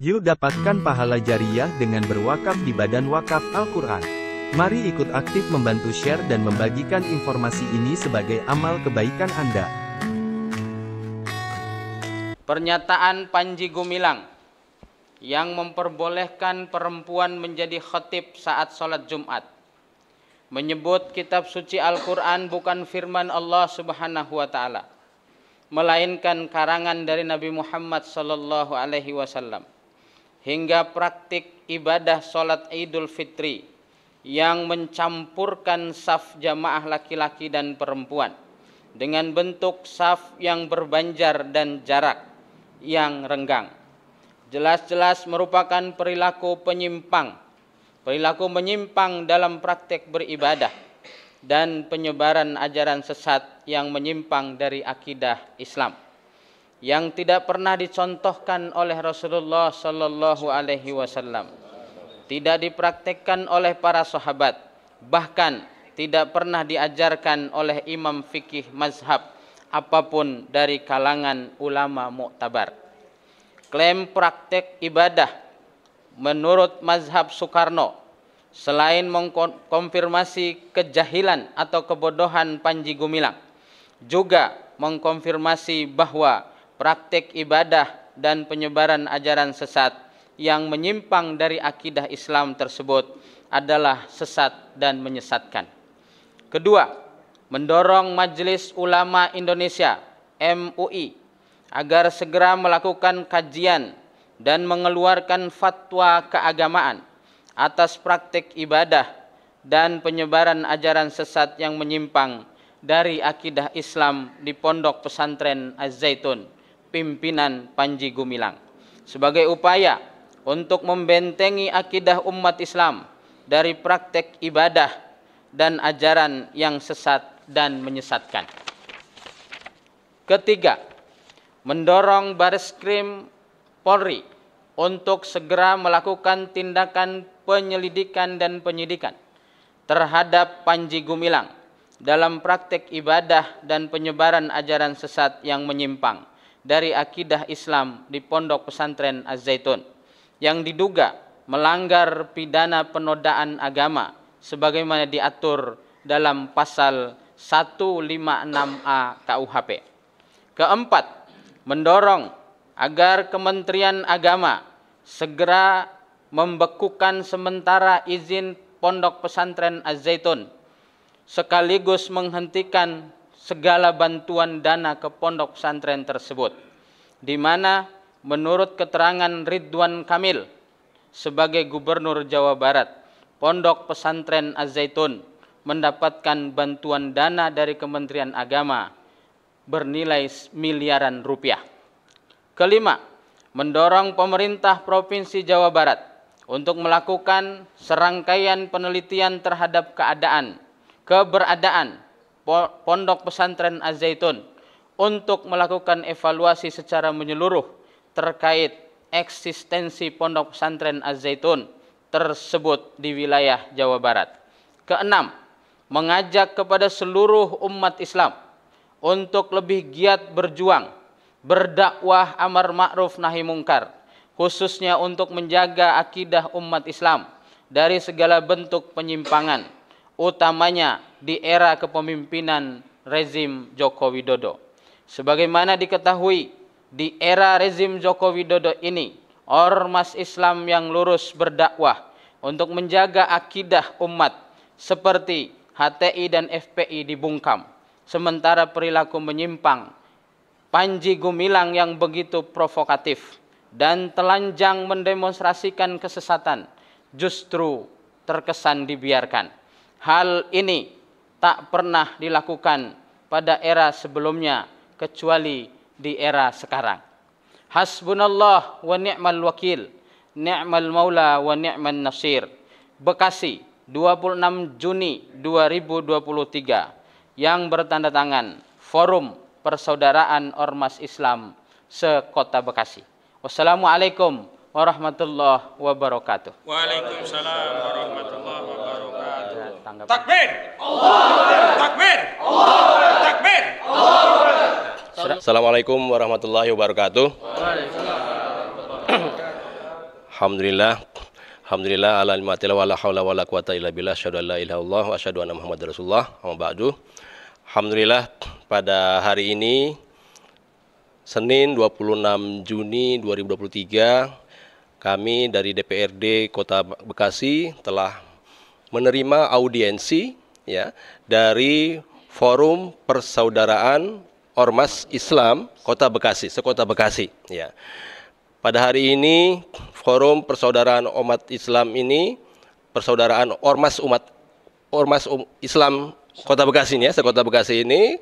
Yuk dapatkan pahala jariah dengan berwakaf di Badan Wakaf Al-Quran. Mari ikut aktif membantu share dan membagikan informasi ini sebagai amal kebaikan Anda. Pernyataan Panji Gumilang yang memperbolehkan perempuan menjadi khatib saat sholat Jumat. Menyebut kitab suci Al-Quran bukan firman Allah subhanahu wa ta'ala. Melainkan karangan dari Nabi Muhammad sallallahu alaihi wasallam hingga praktik ibadah sholat Idul Fitri yang mencampurkan saf jamaah laki-laki dan perempuan dengan bentuk saf yang berbanjar dan jarak yang renggang. Jelas-jelas merupakan perilaku penyimpang, perilaku menyimpang dalam praktik beribadah dan penyebaran ajaran sesat yang menyimpang dari akidah Islam yang tidak pernah dicontohkan oleh Rasulullah Sallallahu Alaihi Wasallam, tidak dipraktekkan oleh para sahabat, bahkan tidak pernah diajarkan oleh imam fikih mazhab apapun dari kalangan ulama muktabar. Klaim praktek ibadah menurut mazhab Soekarno selain mengkonfirmasi kejahilan atau kebodohan Panji Gumilang juga mengkonfirmasi bahwa praktik ibadah dan penyebaran ajaran sesat yang menyimpang dari akidah Islam tersebut adalah sesat dan menyesatkan. Kedua, mendorong Majelis Ulama Indonesia MUI agar segera melakukan kajian dan mengeluarkan fatwa keagamaan atas praktik ibadah dan penyebaran ajaran sesat yang menyimpang dari akidah Islam di pondok pesantren Az-Zaitun pimpinan Panji Gumilang sebagai upaya untuk membentengi akidah umat Islam dari praktek ibadah dan ajaran yang sesat dan menyesatkan. Ketiga, mendorong baris krim Polri untuk segera melakukan tindakan penyelidikan dan penyidikan terhadap Panji Gumilang dalam praktek ibadah dan penyebaran ajaran sesat yang menyimpang dari akidah Islam di Pondok Pesantren Az-Zaitun yang diduga melanggar pidana penodaan agama sebagaimana diatur dalam pasal 156A KUHP. Keempat, mendorong agar Kementerian Agama segera membekukan sementara izin Pondok Pesantren Az-Zaitun sekaligus menghentikan segala bantuan dana ke pondok pesantren tersebut. Di mana menurut keterangan Ridwan Kamil sebagai Gubernur Jawa Barat, pondok pesantren Az-Zaitun mendapatkan bantuan dana dari Kementerian Agama bernilai miliaran rupiah. Kelima, mendorong pemerintah Provinsi Jawa Barat untuk melakukan serangkaian penelitian terhadap keadaan, keberadaan, Pondok Pesantren Az-Zaitun untuk melakukan evaluasi secara menyeluruh terkait eksistensi Pondok Pesantren Az-Zaitun tersebut di wilayah Jawa Barat. Keenam, mengajak kepada seluruh umat Islam untuk lebih giat berjuang, berdakwah amar ma'ruf nahi mungkar, khususnya untuk menjaga akidah umat Islam dari segala bentuk penyimpangan, utamanya di era kepemimpinan rezim Joko Widodo. Sebagaimana diketahui di era rezim Joko Widodo ini, ormas Islam yang lurus berdakwah untuk menjaga akidah umat seperti HTI dan FPI dibungkam. Sementara perilaku menyimpang, Panji Gumilang yang begitu provokatif dan telanjang mendemonstrasikan kesesatan justru terkesan dibiarkan. Hal ini tak pernah dilakukan pada era sebelumnya kecuali di era sekarang. Hasbunallah wa ni'mal wakil, ni'mal maula wa ni'man nasir. Bekasi, 26 Juni 2023 yang bertanda tangan Forum Persaudaraan Ormas Islam sekota Bekasi. Wassalamualaikum warahmatullahi wabarakatuh. Waalaikumsalam warahmatullahi wabarakatuh tanggapan. Takbir. Allah. Takbir. Allah. Takbir. Allah. Assalamualaikum warahmatullahi wabarakatuh. Alhamdulillah. Alhamdulillah ala nimatillah wala haula wala quwata illa billah asyhadu la ilaha illallah wa asyhadu anna muhammadar rasulullah amma ba'du. Alhamdulillah pada hari ini Senin 26 Juni 2023 kami dari DPRD Kota Bekasi telah menerima audiensi ya dari Forum Persaudaraan Ormas Islam Kota Bekasi, sekota Bekasi ya. Pada hari ini Forum Persaudaraan Umat Islam ini Persaudaraan Ormas Umat Ormas um, Islam Kota Bekasi ya, sekota Bekasi ini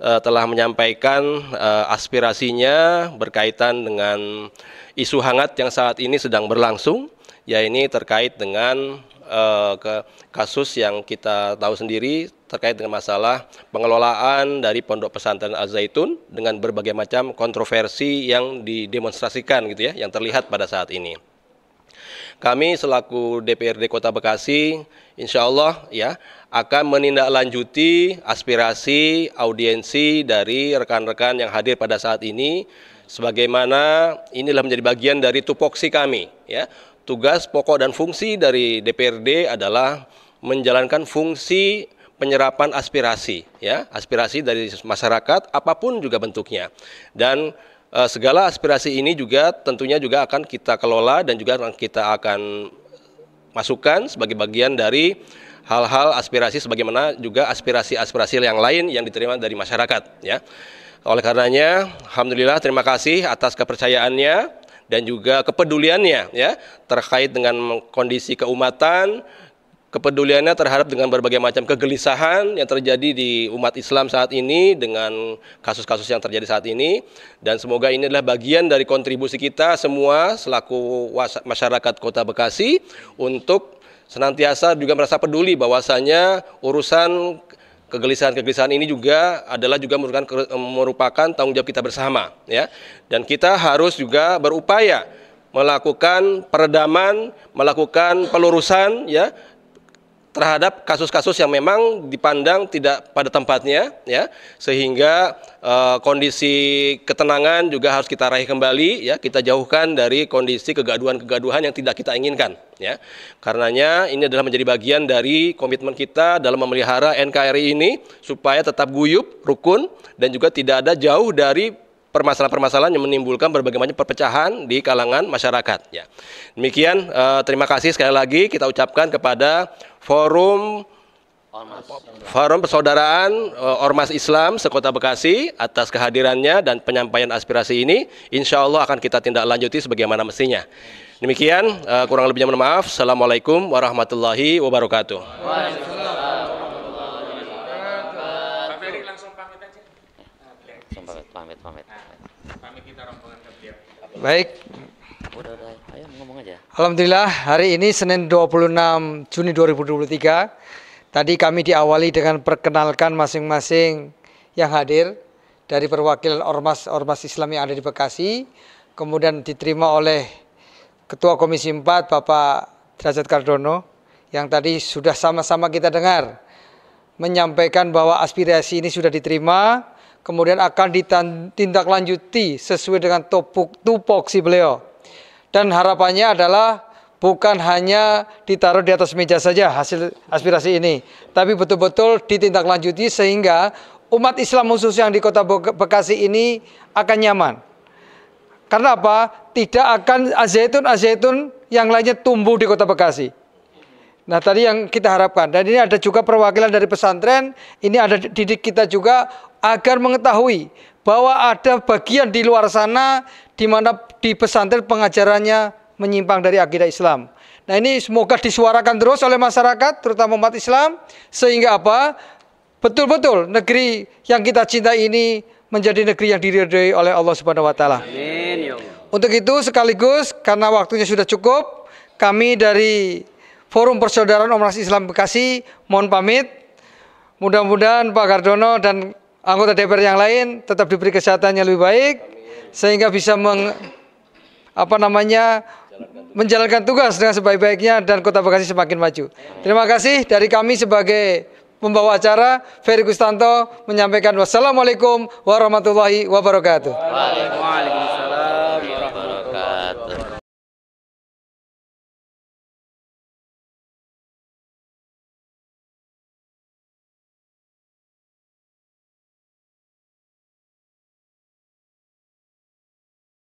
uh, telah menyampaikan uh, aspirasinya berkaitan dengan isu hangat yang saat ini sedang berlangsung, ya ini terkait dengan Eh, ke kasus yang kita tahu sendiri terkait dengan masalah pengelolaan dari pondok pesantren Al Zaitun dengan berbagai macam kontroversi yang didemonstrasikan gitu ya yang terlihat pada saat ini. Kami selaku DPRD Kota Bekasi insya Allah ya akan menindaklanjuti aspirasi audiensi dari rekan-rekan yang hadir pada saat ini sebagaimana inilah menjadi bagian dari tupoksi kami ya tugas pokok dan fungsi dari DPRD adalah menjalankan fungsi penyerapan aspirasi ya aspirasi dari masyarakat apapun juga bentuknya dan e, segala aspirasi ini juga tentunya juga akan kita kelola dan juga kita akan masukkan sebagai bagian dari hal-hal aspirasi sebagaimana juga aspirasi-aspirasi yang lain yang diterima dari masyarakat ya oleh karenanya alhamdulillah terima kasih atas kepercayaannya dan juga kepeduliannya ya terkait dengan kondisi keumatan, kepeduliannya terhadap dengan berbagai macam kegelisahan yang terjadi di umat Islam saat ini dengan kasus-kasus yang terjadi saat ini dan semoga ini adalah bagian dari kontribusi kita semua selaku masyarakat Kota Bekasi untuk senantiasa juga merasa peduli bahwasanya urusan Kegelisahan-kegelisahan ini juga adalah juga merupakan eh, merupakan tanggung jawab kita bersama ya. Dan kita harus juga berupaya melakukan peredaman, melakukan pelurusan ya terhadap kasus-kasus yang memang dipandang tidak pada tempatnya ya sehingga uh, kondisi ketenangan juga harus kita raih kembali ya kita jauhkan dari kondisi kegaduhan-kegaduhan yang tidak kita inginkan ya karenanya ini adalah menjadi bagian dari komitmen kita dalam memelihara NKRI ini supaya tetap guyup rukun dan juga tidak ada jauh dari permasalahan-permasalahan yang menimbulkan berbagai macam perpecahan di kalangan masyarakat. Ya. Demikian, eh, terima kasih sekali lagi kita ucapkan kepada Forum Forum Persaudaraan eh, Ormas Islam Sekota Bekasi atas kehadirannya dan penyampaian aspirasi ini insya Allah akan kita tindak lanjuti sebagaimana mestinya. Demikian, eh, kurang lebihnya mohon maaf. Assalamualaikum warahmatullahi wabarakatuh. Waalaikumsalam. Pamit, pamit. Baik. Ayo ngomong aja. Alhamdulillah hari ini Senin 26 Juni 2023. Tadi kami diawali dengan perkenalkan masing-masing yang hadir dari perwakilan ormas-ormas Islam yang ada di Bekasi. Kemudian diterima oleh Ketua Komisi 4 Bapak Derajat Kardono yang tadi sudah sama-sama kita dengar menyampaikan bahwa aspirasi ini sudah diterima kemudian akan ditindaklanjuti sesuai dengan topuk tupoksi beliau. Dan harapannya adalah bukan hanya ditaruh di atas meja saja hasil aspirasi ini, tapi betul-betul ditindaklanjuti sehingga umat Islam khusus yang di kota Bekasi ini akan nyaman. Karena apa? Tidak akan azaitun-azaitun yang lainnya tumbuh di kota Bekasi. Nah tadi yang kita harapkan dan ini ada juga perwakilan dari pesantren, ini ada didik kita juga agar mengetahui bahwa ada bagian di luar sana di mana di pesantren pengajarannya menyimpang dari akidah Islam. Nah ini semoga disuarakan terus oleh masyarakat, terutama umat Islam, sehingga apa? Betul-betul negeri yang kita cinta ini menjadi negeri yang diridhoi oleh Allah Subhanahu wa taala. Ya Untuk itu sekaligus karena waktunya sudah cukup, kami dari Forum Persaudaraan Umat Islam Bekasi mohon pamit. Mudah-mudahan Pak Gardono dan anggota DPR yang lain tetap diberi kesehatan yang lebih baik sehingga bisa meng, apa namanya menjalankan tugas dengan sebaik-baiknya dan Kota Bekasi semakin maju. Terima kasih dari kami sebagai pembawa acara Ferry Gustanto menyampaikan wassalamualaikum warahmatullahi wabarakatuh.